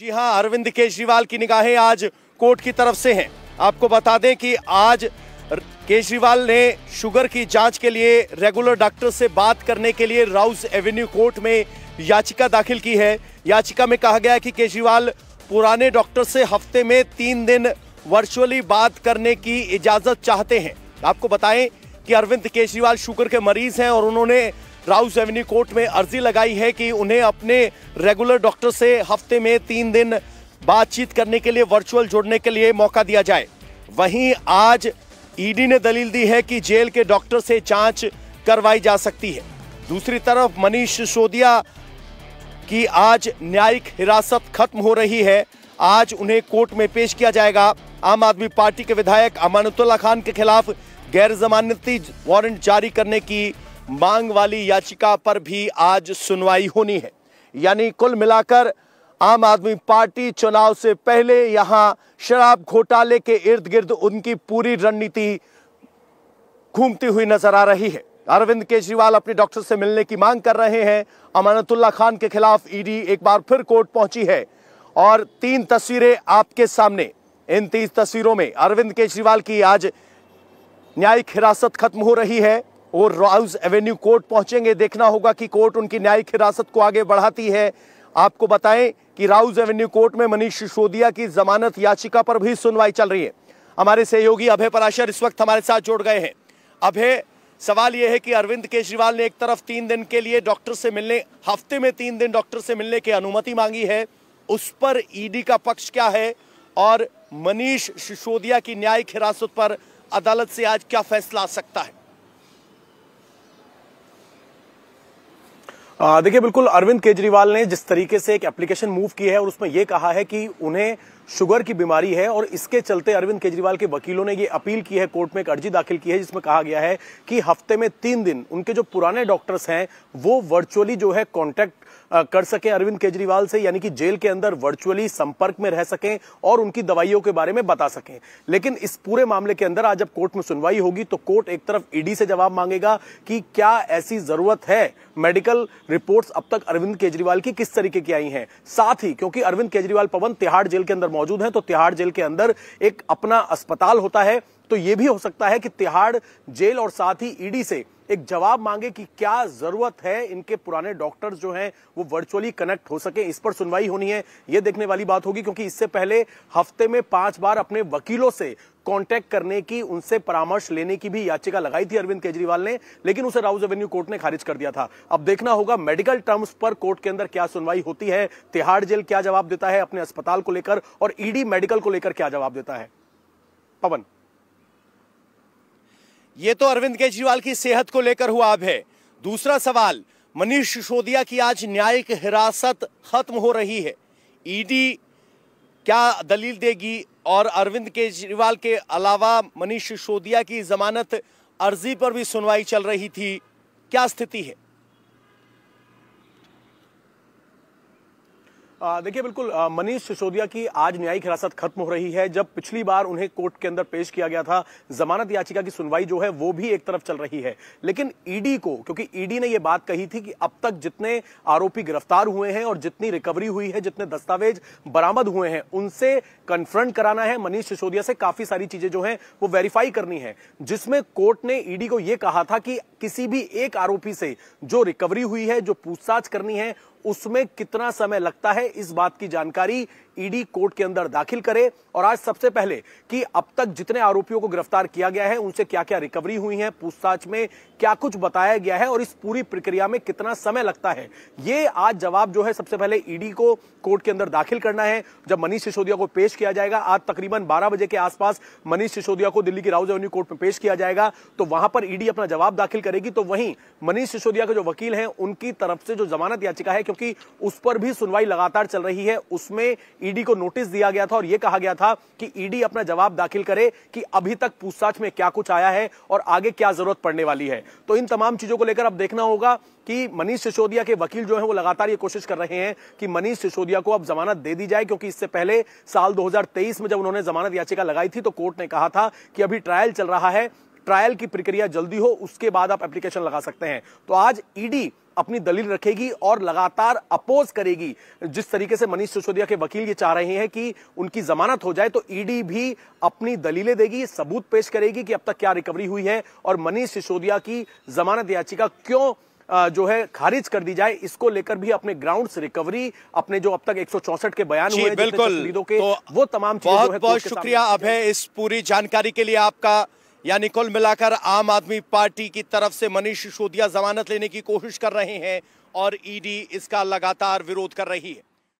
जी हां अरविंद केजरीवाल की निगाहें आज कोर्ट की तरफ से हैं आपको बता दें कि आज केजरीवाल ने शुगर की जांच के लिए रेगुलर डॉक्टर से बात करने के लिए राउस एवेन्यू कोर्ट में याचिका दाखिल की है याचिका में कहा गया है कि केजरीवाल पुराने डॉक्टर से हफ्ते में तीन दिन वर्चुअली बात करने की इजाज़त चाहते हैं आपको बताएं कि अरविंद केजरीवाल शुगर के मरीज हैं और उन्होंने राउस एवेन्यू कोर्ट में अर्जी लगाई है कि उन्हें अपने रेगुलर डॉक्टर से हफ्ते में तीन दिन बातचीत करने के लिए वर्चुअल जोड़ने के लिए मौका दिया जाए वहीं आज ईडी ने दलील दी है कि जेल के डॉक्टर से जांच करवाई जा सकती है दूसरी तरफ मनीष सिसोदिया की आज न्यायिक हिरासत खत्म हो रही है आज उन्हें कोर्ट में पेश किया जाएगा आम आदमी पार्टी के विधायक अमानतुल्ला खान के खिलाफ गैर जमानती वारंट जारी करने की मांग वाली याचिका पर भी आज सुनवाई होनी है यानी कुल मिलाकर आम आदमी पार्टी चुनाव से पहले यहां शराब घोटाले के इर्द गिर्द उनकी पूरी रणनीति घूमती हुई नजर आ रही है अरविंद केजरीवाल अपने डॉक्टर से मिलने की मांग कर रहे हैं अमानतुल्ला खान के खिलाफ ईडी एक बार फिर कोर्ट पहुंची है और तीन तस्वीरें आपके सामने इन तीन तस्वीरों में अरविंद केजरीवाल की आज न्यायिक हिरासत खत्म हो रही है वो राउज एवेन्यू कोर्ट पहुंचेंगे देखना होगा कि कोर्ट उनकी न्यायिक हिरासत को आगे बढ़ाती है आपको बताएं कि राउज एवेन्यू कोर्ट में मनीष सिसोदिया की जमानत याचिका पर भी सुनवाई चल रही है हमारे सहयोगी अभय पराशर इस वक्त हमारे साथ जुड़ गए हैं अभय सवाल यह है कि अरविंद केजरीवाल ने एक तरफ तीन दिन के लिए डॉक्टर से मिलने हफ्ते में तीन दिन डॉक्टर से मिलने की अनुमति मांगी है उस पर ईडी का पक्ष क्या है और मनीष सिसोदिया की न्यायिक हिरासत पर अदालत से आज क्या फैसला आ सकता है देखिए बिल्कुल अरविंद केजरीवाल ने जिस तरीके से एक एप्लीकेशन मूव की है और उसमें यह कहा है कि उन्हें शुगर की बीमारी है और इसके चलते अरविंद केजरीवाल के वकीलों ने ये अपील की है कोर्ट में एक अर्जी दाखिल की है जिसमें कहा गया है कि हफ्ते में तीन दिन उनके जो पुराने डॉक्टर्स हैं वो वर्चुअली जो है कॉन्टैक्ट कर सके अरविंद केजरीवाल से यानी कि जेल के अंदर वर्चुअली संपर्क में रह सकें और उनकी दवाइयों के बारे में बता सकें लेकिन इस पूरे मामले के अंदर आज जब कोर्ट में सुनवाई होगी तो कोर्ट एक तरफ ईडी e से जवाब मांगेगा कि क्या ऐसी जरूरत है मेडिकल रिपोर्ट्स अब तक अरविंद केजरीवाल की किस तरीके की आई हैं साथ ही क्योंकि अरविंद केजरीवाल पवन तिहाड़ जेल के अंदर मौजूद हैं तो तिहाड़ जेल के अंदर एक अपना अस्पताल होता है तो यह भी हो सकता है कि तिहाड़ जेल और साथ ही ईडी से एक जवाब मांगे कि क्या जरूरत है इनके पुराने डॉक्टर्स जो हैं वो वर्चुअली कनेक्ट हो सके इस पर सुनवाई होनी है ये देखने वाली बात होगी क्योंकि इससे पहले हफ्ते में पांच बार अपने वकीलों से कांटेक्ट करने की उनसे परामर्श लेने की भी याचिका लगाई थी अरविंद केजरीवाल ने लेकिन उसे राउज एवेन्यू कोर्ट ने खारिज कर दिया था अब देखना होगा मेडिकल टर्म्स पर कोर्ट के अंदर क्या सुनवाई होती है तिहाड़ जेल क्या जवाब देता है अपने अस्पताल को लेकर और ईडी मेडिकल को लेकर क्या जवाब देता है पवन ये तो अरविंद केजरीवाल की सेहत को लेकर हुआ अब है दूसरा सवाल मनीष सिसोदिया की आज न्यायिक हिरासत खत्म हो रही है ईडी क्या दलील देगी और अरविंद केजरीवाल के अलावा मनीष सिसोदिया की जमानत अर्जी पर भी सुनवाई चल रही थी क्या स्थिति है देखिए बिल्कुल मनीष सिसोदिया की आज न्यायिक हिरासत खत्म हो रही है जब पिछली बार उन्हें कोर्ट के अंदर पेश किया गया था जमानत याचिका की सुनवाई जो है वो भी एक तरफ चल रही है लेकिन ईडी को क्योंकि ईडी ने ये बात कही थी कि अब तक जितने आरोपी गिरफ्तार हुए हैं और जितनी रिकवरी हुई है जितने दस्तावेज बरामद हुए हैं उनसे कन्फ्रंट कराना है मनीष सिसोदिया से काफी सारी चीजें जो है वो वेरीफाई करनी है जिसमें कोर्ट ने ईडी को यह कहा था कि किसी भी एक आरोपी से जो रिकवरी हुई है जो पूछताछ करनी है उसमें कितना समय लगता है इस बात की जानकारी ईडी कोर्ट के अंदर दाखिल करे और आज सबसे पहले कि अब तक जितने आरोपियों को गिरफ्तार किया गया है उनसे क्या क्या रिकवरी हुई है पूछताछ में क्या कुछ बताया गया है और इस पूरी प्रक्रिया में कितना समय लगता है ये आज जवाब जो है सबसे पहले ईडी को कोर्ट के अंदर दाखिल करना है जब मनीष सिसोदिया को पेश किया जाएगा आज तकरीबन बारह बजे के आसपास मनीष सिसोदिया को दिल्ली की राउज एवेन्यू कोर्ट में पेश किया जाएगा तो वहां पर ईडी अपना जवाब दाखिल करेगी तो वहीं मनीष सिसोदिया के जो वकील हैं उनकी तरफ से जो जमानत याचिका है क्योंकि उस पर भी सुनवाई लगातार चल रही है उसमें ईडी को नोटिस दिया गया था और यह कहा गया था कि ईडी अपना जवाब दाखिल करे कि अभी तक पूछताछ में क्या कुछ आया है और आगे क्या जरूरत पड़ने वाली है तो इन तमाम चीजों को लेकर अब देखना होगा कि मनीष सिसोदिया के वकील जो है वो लगातार ये कोशिश कर रहे हैं कि मनीष सिसोदिया को अब जमानत दे दी जाए क्योंकि इससे पहले साल 2023 में जब उन्होंने जमानत याचिका लगाई थी तो कोर्ट ने कहा था कि अभी ट्रायल चल रहा है ट्रायल की प्रक्रिया जल्दी हो उसके बाद आप एप्लीकेशन लगा सकते हैं तो आज ईडी e अपनी दलील रखेगी और लगातार अपोज करेगी जिस तरीके से मनीष सिसोदिया के वकील ये चाह रहे हैं कि उनकी जमानत हो जाए तो ईडी e भी अपनी दलीलें देगी सबूत पेश करेगी कि अब तक क्या रिकवरी हुई है और मनीष सिसोदिया की जमानत याचिका क्यों जो है खारिज कर दी जाए इसको लेकर भी अपने ग्राउंड्स रिकवरी अपने जो अब तक एक के बयान हुए बिल्कुल के, तो वो तमाम बहुत बहुत शुक्रिया अभय इस पूरी जानकारी के लिए आपका यानी कुल मिलाकर आम आदमी पार्टी की तरफ से मनीष सिसोदिया जमानत लेने की कोशिश कर रहे हैं और ईडी इसका लगातार विरोध कर रही है